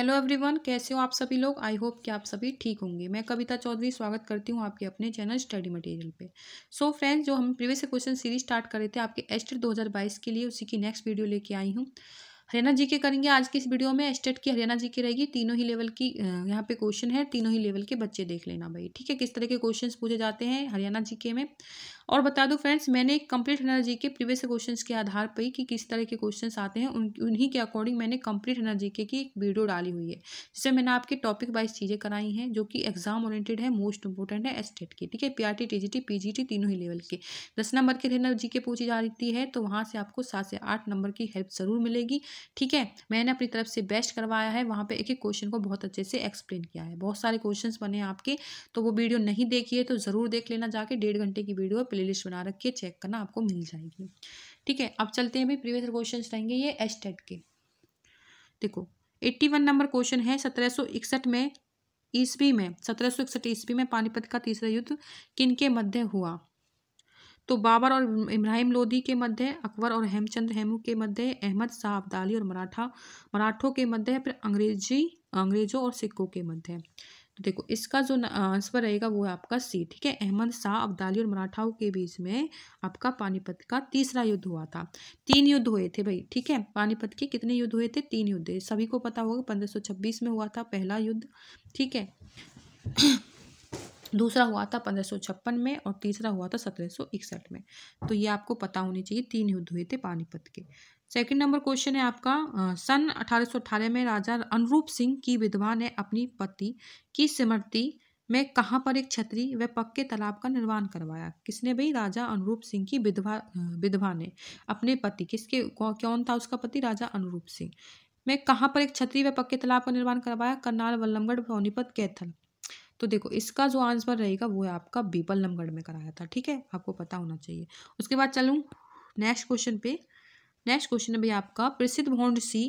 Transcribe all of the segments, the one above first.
hello everyone कैसे हो आप सभी लोग आई होप कि आप सभी ठीक होंगे मैं कविता चौधरी स्वागत करती हूँ आपके अपने चैनल स्टडी मटेरियल पे सो so फ्रेंड्स जो हम प्रीवियस क्वेश्चन सीरीज स्टार्ट कर रहे थे आपके एस्टेट 2022 के लिए उसी की नेक्स्ट वीडियो लेके आई हूँ हरियाणा जी के करेंगे आज की इस वीडियो में एस्टेट की हरियाणा जी की रहेगी तीनों ही लेवल की यहाँ पे क्वेश्चन है तीनों ही लेवल के बच्चे देख लेना भाई ठीक है किस तरह के क्वेश्चन पूछे जाते हैं हरियाणा जी के में और बता दूं फ्रेंड्स मैंने कंप्लीट एनर्जी के प्रीवियस क्वेश्चन के आधार पर कि किस तरह के क्वेश्चन आते हैं उन उन्हीं के अकॉर्डिंग मैंने कंप्लीट एनर्जी के की एक वीडियो डाली हुई है जिससे मैंने आपके टॉपिक वाइज चीज़ें कराई हैं जो कि एग्जाम ओरिएंटेड है मोस्ट इंपॉर्टेंट है एस्टेट की ठीक है P R T T G T P G T तीनों ही लेवल के दस नंबर के एनर्जी के पूछी रही है तो वहाँ से आपको सात से आठ नंबर की हेल्प ज़रूर मिलेगी ठीक है मैंने अपनी तरफ से बेस्ट करवाया है वहाँ पर एक एक क्वेश्चन को बहुत अच्छे से एक्सप्लेन किया है बहुत सारे क्वेश्चन बने आपके तो वो वीडियो नहीं देखिए तो ज़रूर देख लेना जाके डेढ़ घंटे की वीडियो प्ले प्ले लिस्ट बना रखी है चेक करना आपको मिल जाएगी ठीक है अब चलते हैं भाई प्रीवियस क्वेश्चन रहेंगे ये एस के देखो एट्टी वन नंबर क्वेश्चन है सत्रह सौ इकसठ में ईस्वी में सत्रह सौ इकसठ ईस्वी में पानीपत का तीसरा युद्ध किन के मध्य हुआ तो बाबर और इब्राहिम लोधी के मध्य अकबर और हेमचंद हेमू के मध्य अहमद शाह अब्दाली और मराठा मराठों के मध्य फिर अंग्रेजी अंग्रेजों और सिखों के मध्य देखो इसका जो आंसर रहेगा वो है आपका सी ठीक है अहमद शाह अब्दाली और मराठाओं के बीच में आपका पानीपत का तीसरा युद्ध हुआ था तीन युद्ध हुए थे भाई ठीक है पानीपत के कितने युद्ध हुए थे तीन युद्ध सभी को पता होगा पंद्रह में हुआ था पहला युद्ध ठीक है दूसरा हुआ था पंद्रह में और तीसरा हुआ था सत्रह में तो ये आपको पता होनी चाहिए तीन युद्ध हुए थे पानीपत के सेकंड नंबर क्वेश्चन है आपका सन अठारह में राजा अनुरूप सिंह की विधवा ने अपनी पति की स्मृति में कहाँ पर एक छतरी व पक्के तालाब का निर्माण करवाया किसने भाई राजा अनुरूप सिंह की विधवा विधवा ने अपने पति किसके कौन था उसका पति राजा अनुरूप सिंह में कहाँ पर एक छतरी व पक्के तालाब का निर्माण करवाया करनाल वल्लमगढ़ सोनीपत कैथल तो देखो इसका जो आंसर रहेगा वो है आपका बीपल्लमगढ़ में कराया था ठीक है आपको पता होना चाहिए उसके बाद चलूँ नेक्स्ट क्वेश्चन पे नेक्स्ट क्वेश्चन है भाई आपका प्रसिद्ध भौंडसी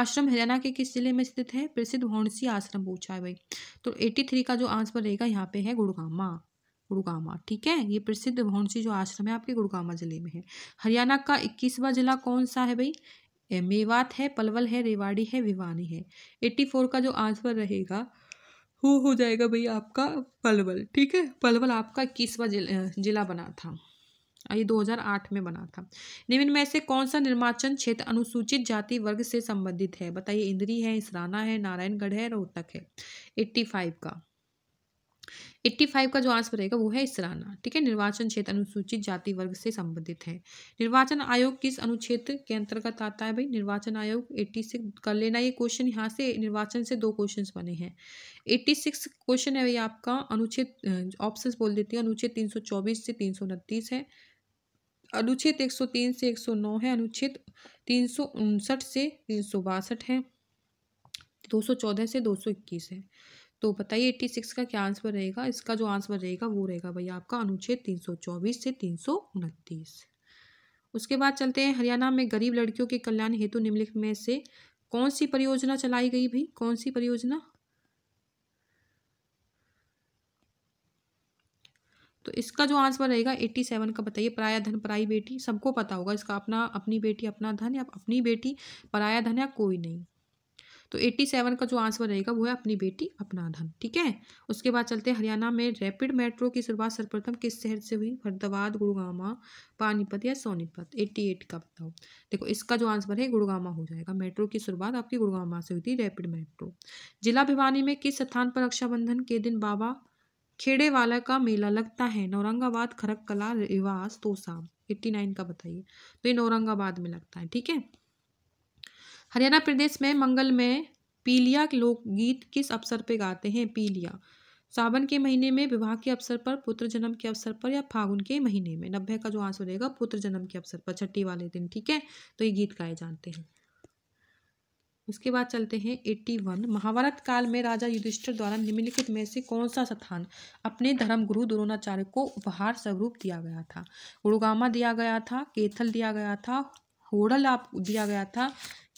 आश्रम हरियाणा के किस जिले में स्थित है प्रसिद्ध भौंडसी आश्रम पूछा है भाई तो एट्टी थ्री का जो आंसर रहेगा यहाँ पे है गुड़गामा गुड़गामा ठीक है ये प्रसिद्ध भौंडसी जो आश्रम है आपके गुड़गामा जिले में है हरियाणा का इक्कीसवा जिला कौन सा है भाई मेवात है पलवल है रेवाड़ी है भिवानी है एट्टी फोर का जो आंसर रहेगा वो हो जाएगा भाई आपका पलवल ठीक है पलवल आपका इक्कीसवा जिला बना था ये 2008 में बना था निम्न में से कौन सा निर्वाचन क्षेत्र अनुसूचित जाति वर्ग से संबंधित है बताइए इंद्री है इसराना है नारायणगढ़ है रोहतक है 85 का 85 का जो आंसर रहेगा वो है इसराना ठीक है निर्वाचन क्षेत्र अनुसूचित जाति वर्ग से संबंधित है निर्वाचन आयोग किस अनुच्छेद के अंतर्गत आता है भाई निर्वाचन आयोग 86 कर लेना ये क्वेश्चन यहाँ से निर्वाचन से दो क्वेश्चंस बने हैं 86 क्वेश्चन है भाई आपका अनुच्छेद ऑप्शंस बोल देती है अनुच्छेद तीन से तीन है अनुच्छेद 103 से 109 है अनुच्छेद तीन से तीन है 214 से 221 है तो बताइए 86 का क्या आंसर रहेगा इसका जो आंसर रहेगा वो रहेगा भैया आपका अनुच्छेद 324 से तीन उसके बाद चलते हैं हरियाणा में गरीब लड़कियों के कल्याण हेतु निम्नलिखित में से कौन सी परियोजना चलाई गई भाई कौन सी परियोजना तो इसका जो आंसर रहेगा एट्टी सेवन का बताइए पराया धन पराई बेटी सबको पता होगा इसका अपना अपनी बेटी अपना धन या अपनी बेटी पराया धन या कोई नहीं तो एट्टी सेवन का जो आंसर रहेगा वो है अपनी बेटी अपना धन ठीक है उसके बाद चलते हैं हरियाणा में रैपिड मेट्रो की शुरुआत सर्वप्रथम किस शहर से हुई फरदाबाद गुड़गामा पानीपत या सोनीपत एट्टी एट का बताओ देखो इसका जो आंसर है गुड़गामा हो जाएगा मेट्रो की शुरुआत आपकी गुड़गामा से हुई थी रैपिड मेट्रो जिला भिवानी में किस स्थान पर रक्षाबंधन के दिन बाबा खेड़ेवाला का मेला लगता है नौरंगाबाद खरक कला रिवास शाम एट्टी नाइन का बताइए तो ये नौरंगाबाद में लगता है ठीक है हरियाणा प्रदेश में मंगल में पीलिया के लोकगीत किस अवसर पर गाते हैं पीलिया सावन के महीने में विवाह के अवसर पर पुत्र जन्म के अवसर पर या फागुन के महीने में नब्बे का जो आंसर रहेगा पुत्र जन्म के अवसर पर छठी वाले दिन ठीक है तो ये गीत गाए जाते हैं उसके बाद चलते हैं एट्टी वन महाभारत काल में राजा युधिष्ठिर द्वारा निम्नलिखित में से कौन सा स्थान अपने धर्म गुरु द्रोणाचार्य को उपहार स्वरूप दिया गया था गुड़गामा दिया गया था केथल दिया गया था होड़ल आप दिया गया था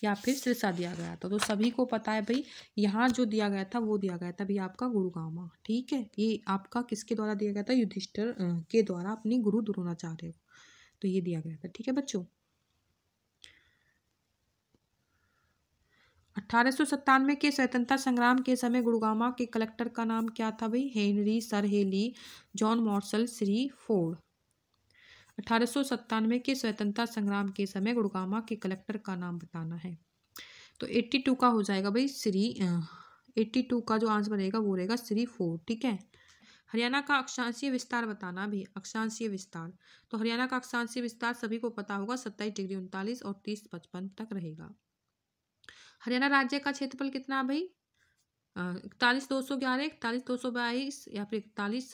या फिर सिरसा दिया गया था तो सभी को पता है भाई यहाँ जो दिया गया था वो दिया गया था भाई आपका गुरुगामा ठीक है ये आपका किसके द्वारा दिया गया था युधिष्ठर के द्वारा अपने गुरु द्रोणाचार्य को तो ये दिया गया था ठीक है बच्चों अठारह के स्वतंत्रता संग्राम के समय गुड़गामा के कलेक्टर का नाम क्या था भाई Henry sir Hailey John Marshall Shri Ford अठारह के स्वतंत्रता संग्राम के समय गुड़गामा के कलेक्टर का नाम बताना है तो 82 का हो जाएगा भाई श्री 82 का जो आंसर रहेगा वो रहेगा श्री फोर ठीक है हरियाणा का अक्षांशीय विस्तार बताना भी अक्षांशीय विस्तार तो हरियाणा का अक्षांशीय विस्तार सभी को पता होगा सत्ताईस डिग्री उनतालीस और तीस पचपन तक रहेगा हरियाणा राज्य का क्षेत्रफल कितना भाई इकतालीस दो सौ ग्यारह इकतालीस दो सौ बाईस या फिर इकतालीस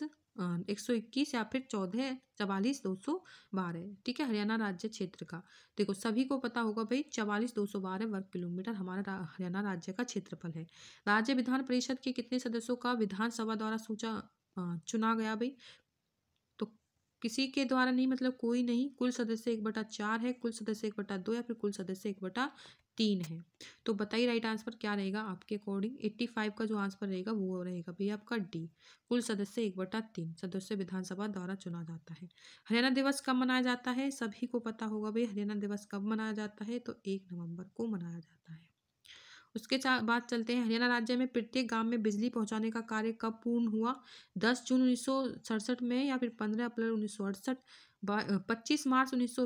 एक सौ इक्कीस या फिर चौदह चवालीस दो सौ बारह ठीक है हरियाणा राज्य क्षेत्र का देखो सभी को पता होगा भाई चवालीस दो सौ बारह वर्ग किलोमीटर हमारा हरियाणा राज्य का क्षेत्रफल है राज्य विधान परिषद के कितने सदस्यों का विधानसभा द्वारा सूचा चुना गया भाई तो किसी के द्वारा नहीं मतलब कोई नहीं कुल सदस्य एक बटा चार है कुल सदस्य एक बटा दो या फिर कुल सदस्य एक बटा तीन है तो बताइए राइट आंसर क्या रहेगा आपके अकॉर्डिंग एट्टी फाइव का जो आंसर रहेगा वो रहेगा भैया आपका डी कुल सदस्य एक बटा तीन सदस्य विधानसभा द्वारा चुना जाता है हरियाणा दिवस कब मनाया जाता है सभी को पता होगा भाई हरियाणा दिवस कब मनाया जाता है तो एक नवंबर को मनाया जाता है उसके बाद चलते हैं हरियाणा राज्य में प्रत्येक गांव में बिजली पहुंचाने का कार्य कब पूर्ण हुआ दस जून उन्नीस में या फिर पंद्रह अप्रैल उन्नीस सौ पच्चीस मार्च उन्नीस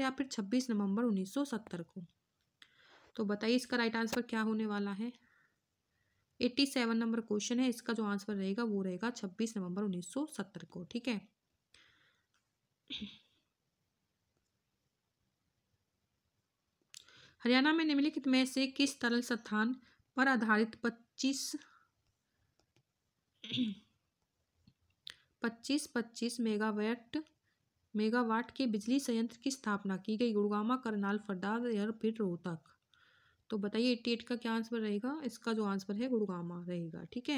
या फिर छब्बीस नवंबर सत्तर को तो बताइए इसका राइट आंसर क्या होने वाला है एट्टी सेवन नंबर क्वेश्चन है इसका जो आंसर रहेगा वो रहेगा छब्बीस नवंबर उन्नीस सौ सत्तर को ठीक है हरियाणा में निम्नलिखित में से किस तरल स्थान पर आधारित पच्चीस पच्चीस पच्चीस मेगावाट मेगावाट के बिजली संयंत्र की स्थापना की गई गुड़गामा करनाल फरदाद एयरफील्ड रोहतक तो बताइए एट्टी एट का क्या आंसर रहेगा इसका जो आंसर है गुड़गामा रहेगा ठीक है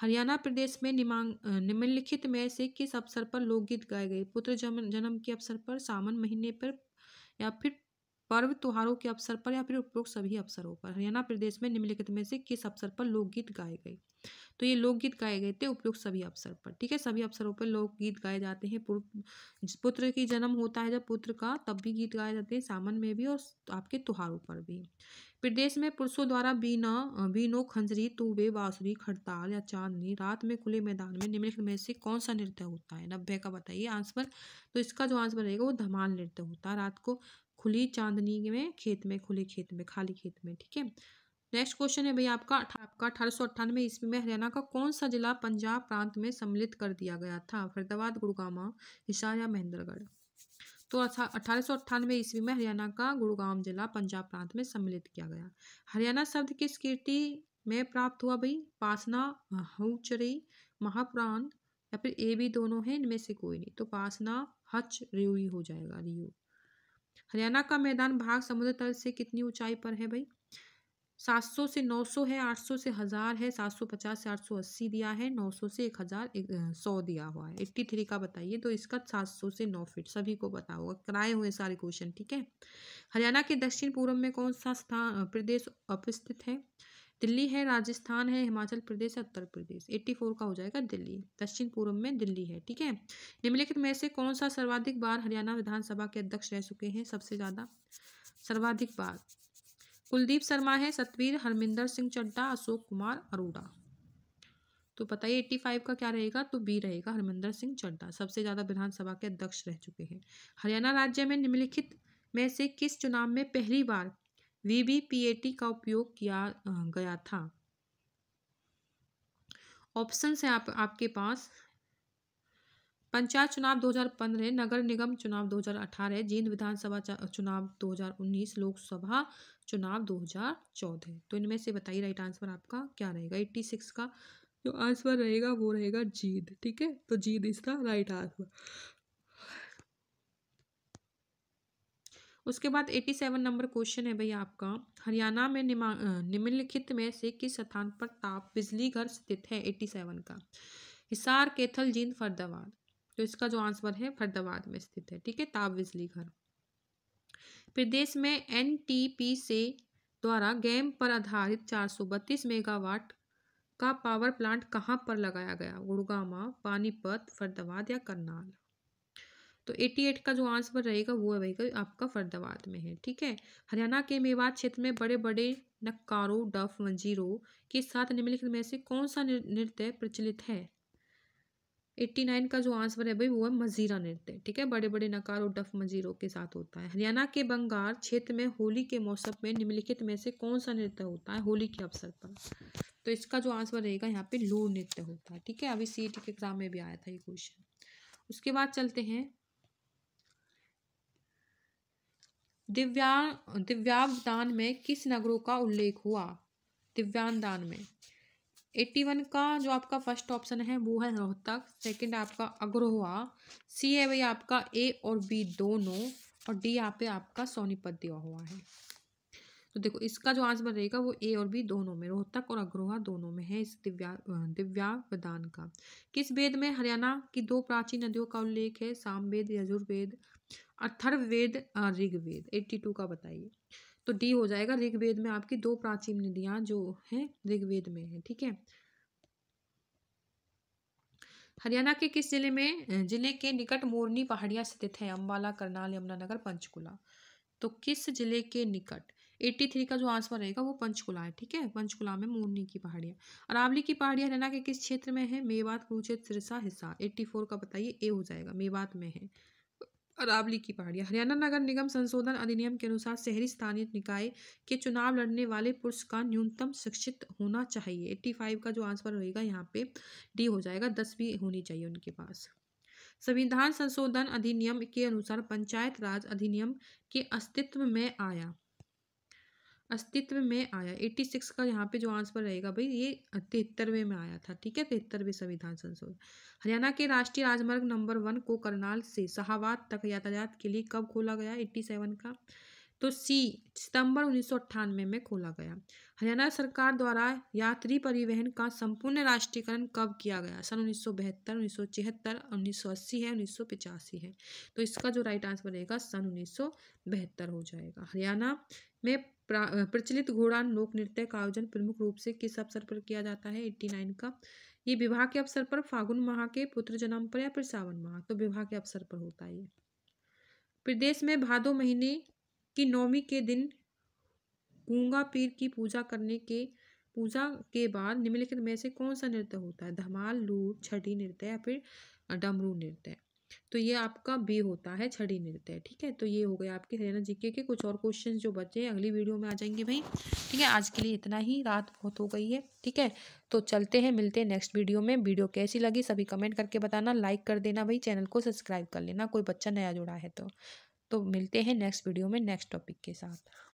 हरियाणा प्रदेश में निमांग निम्नलिखित में से किस अवसर पर लोकगीत गाए गए पुत्र जन्म जन्म के अवसर पर सावन महीने पर या फिर पर्व त्योहारों के अवसर पर या फिर उपयोग सभी अवसरों पर हरियाणा प्रदेश में निम्नलिखित में से किस अवसर पर लोकगीत गाए गए तो ये लोकगीत गाए गए थे उपयुक्त सभी अवसर पर ठीक है सभी अवसरों पर लोकगीत गाए जाते हैं पुत्र की जन्म होता है जब पुत्र का तब भी गीत गाए जाते हैं सामन में भी और आपके त्योहारों पर भी प्रदेश में पुरुषों द्वारा बीना बीनो खंजरी तूबे बांसुरी खड़ताल या चांदनी रात में खुले मैदान में निम्नलिखित में से कौन सा नृत्य होता है नब्बे का बताइए आंसर तो इसका जो आंसर रहेगा वो धमाल नृत्य होता है रात को खुली चांदनी में खेत में खुले खेत में खाली खेत में ठीक है नेक्स्ट क्वेश्चन है भाई आपका आपका अठारह सौ अट्ठानवे ईस्वी में हरियाणा का कौन सा जिला पंजाब प्रांत में सम्मिलित कर दिया गया था फरीदाबाद गुड़गामा हिसार या महेंद्रगढ़ तो अच्छा, अठारह सौ अट्ठानवे ईस्वी में हरियाणा का गुड़गाम जिला पंजाब प्रांत में सम्मिलित किया गया हरियाणा शब्द किस कीर्ति में प्राप्त हुआ भाई पासना हूचरी महाप्राण या फिर ए भी दोनों हैं इनमें से कोई नहीं तो पासना हच रियुई हो जाएगा रियू हरियाणा का मैदान भाग समुद्र तल से कितनी ऊंचाई पर है भाई 700 से 900 है 800 से हज़ार है 750 से 880 दिया है 900 से एक हज़ार सौ दिया हुआ है एट्टी थ्री का बताइए तो इसका 700 से 9 फीट सभी को बता होगा कराए हुए सारे क्वेश्चन ठीक है हरियाणा के दक्षिण पूर्व में कौन सा स्थान प्रदेश अवस्थित है दिल्ली है राजस्थान है हिमाचल प्रदेश है उत्तर प्रदेश एट्टी फोर का हो जाएगा दिल्ली दक्षिण पूर्व में दिल्ली है ठीक है निम्नलिखित में से कौन सा सर्वाधिक बार हरियाणा विधानसभा के अध्यक्ष रह चुके हैं सबसे ज़्यादा सर्वाधिक बार कुलदीप शर्मा है सतवीर हरमिंदर सिंह चड्डा अशोक कुमार अरोड़ा तो बताइए एट्टी फाइव का क्या रहेगा तो बी रहेगा हरमिंदर सिंह चड्डा सबसे ज़्यादा विधानसभा के अध्यक्ष रह चुके हैं हरियाणा राज्य में निम्नलिखित में से किस चुनाव में पहली बार वीबीपीएटी का उपयोग किया गया था ऑप्शन है आप आपके पास पंचायत चुनाव 2015 नगर निगम चुनाव 2018 जींद विधानसभा चुनाव 2019 लोकसभा चुनाव 2014 तो इनमें से बताइए राइट आंसर आपका क्या रहेगा 86 का जो आंसर रहेगा वो रहेगा जींद ठीक है तो जींद इसका राइट आंसर उसके बाद एटी सेवन नंबर क्वेश्चन है भैया आपका हरियाणा में निम्नलिखित में से किस स्थान पर ताप बिजली घर स्थित है एटी सेवन का हिसार केथल जींद फरदाबाद तो इसका जो आंसर है फरदाबाद में स्थित है ठीक है ताप बिजली घर प्रदेश में एन से द्वारा गैम पर आधारित चार मेगावाट का पावर प्लांट कहाँ पर लगाया गया गुड़गामा पानीपत फरदाबाद या करनाल तो 88 का जो आंसर रहेगा वो है भाई आपका फरदाबाद में है ठीक है हरियाणा के मेवात क्षेत्र में बड़े बड़े नक्कारों डफ मंजीरो के साथ निम्नलिखित में से कौन सा नृत्य प्रचलित है एट्टी नाइन का जो आंसर है भाई वो है मजीरा नृत्य ठीक है बड़े बड़े नकारो डफ मजीरों के साथ होता है हरियाणा के बंगाल क्षेत्र में होली के मौसम में निम्नलिखित में से कौन सा नृत्य होता है होली के अवसर पर तो इसका जो आंसर रहेगा यहाँ पे लू नृत्य होता है ठीक है अभी सी के एग्जाम में भी आया था ये क्वेश्चन उसके बाद चलते हैं दिव्या दिव्यांगदान में किस नगरों का उल्लेख हुआ दिव्यांग दान में एट्टी वन का जो आपका फर्स्ट ऑप्शन है वो है रोहतक सेकंड आपका अग्रोहा सी है भाई आपका ए और बी दोनों और डी यहाँ पे आपका सोनीपत दिया हुआ है तो देखो इसका जो आंसर रहेगा वो ए और बी दोनों में रोहतक और अग्रोहा दोनों में है इस दिव्या दिव्यांगदान का किस वेद में हरियाणा की दो प्राचीन नदियों का उल्लेख है सामवेद यजुर्वेद अथर्ववेद ऋग्वेद एट्टी टू का बताइए तो डी हो जाएगा ऋग्वेद में आपकी दो प्राचीन नदियाँ जो हैं ऋग्वेद में है ठीक है हरियाणा के किस जिले में जिले के निकट मोरनी पहाड़ियां स्थित है अम्बाला करनाल यमुनानगर पंचकुला तो किस जिले के निकट एट्टी थ्री का जो आंसर रहेगा वो पंचकुला है ठीक है पंचकुला में मोरनी की पहाड़ियाँ अरावली की पहाड़ी हरियाणा के किस क्षेत्र में है मेवात कुरुक्षेत्र सिरसा हिस्सा एट्टी फोर का बताइए ए हो जाएगा मेवात में है अरावली की पहाड़ियाँ हरियाणा नगर निगम संशोधन अधिनियम के अनुसार शहरी स्थानीय निकाय के चुनाव लड़ने वाले पुरुष का न्यूनतम शिक्षित होना चाहिए एट्टी फाइव का जो आंसर रहेगा यहाँ पे डी हो जाएगा दसवीं होनी चाहिए उनके पास संविधान संशोधन अधिनियम के अनुसार पंचायत राज अधिनियम के अस्तित्व में आया अस्तित्व में आया एट्टी सिक्स का यहाँ पे जो आंसर रहेगा भाई ये तिहत्तरवें में आया था ठीक है तिहत्तरवें संविधान संशोधन हरियाणा के राष्ट्रीय राजमार्ग नंबर वन को करनाल से शाहबाद तक यातायात के लिए कब खोला गया एट्टी सेवन का तो सी सितंबर उन्नीस में खोला गया हरियाणा सरकार द्वारा यात्री परिवहन का संपूर्ण राष्ट्रीयकरण कब किया गया सन उन्नीस सौ बहत्तर उन्नीस सौ छिहत्तर उन्नीस सौ अस्सी है उन्नीस सौ पिचासी है तो इसका जो राइट आंसर रहेगा सन उन्नीस सौ बहत्तर हो जाएगा हरियाणा में प्रचलित घोड़ा लोक नृत्य का आयोजन प्रमुख रूप से किस अवसर पर किया जाता है एट्टी नाइन का ये विवाह के अवसर पर फागुन माह के पुत्र जन्म पर या फिर सावन माह तो विवाह के अवसर पर होता है प्रदेश में भादो महीने कि नौमी के दिन गूंगा पीर की पूजा करने के पूजा के बाद निम्नलिखित में से कौन सा नृत्य होता है धमाल लूट छठी नृत्य या फिर डमरू नृत्य तो ये आपका बी होता है छड़ी नृत्य ठीक है तो ये हो गया आपके हरियाणा जीके के कुछ और क्वेश्चन जो बचे हैं अगली वीडियो में आ जाएंगे भाई ठीक है आज के लिए इतना ही रात बहुत हो गई है ठीक है तो चलते हैं मिलते हैं नेक्स्ट वीडियो में वीडियो कैसी लगी सभी कमेंट करके बताना लाइक कर देना भाई चैनल को सब्सक्राइब कर लेना कोई बच्चा नया जुड़ा है तो तो मिलते हैं नेक्स्ट वीडियो में नेक्स्ट टॉपिक के साथ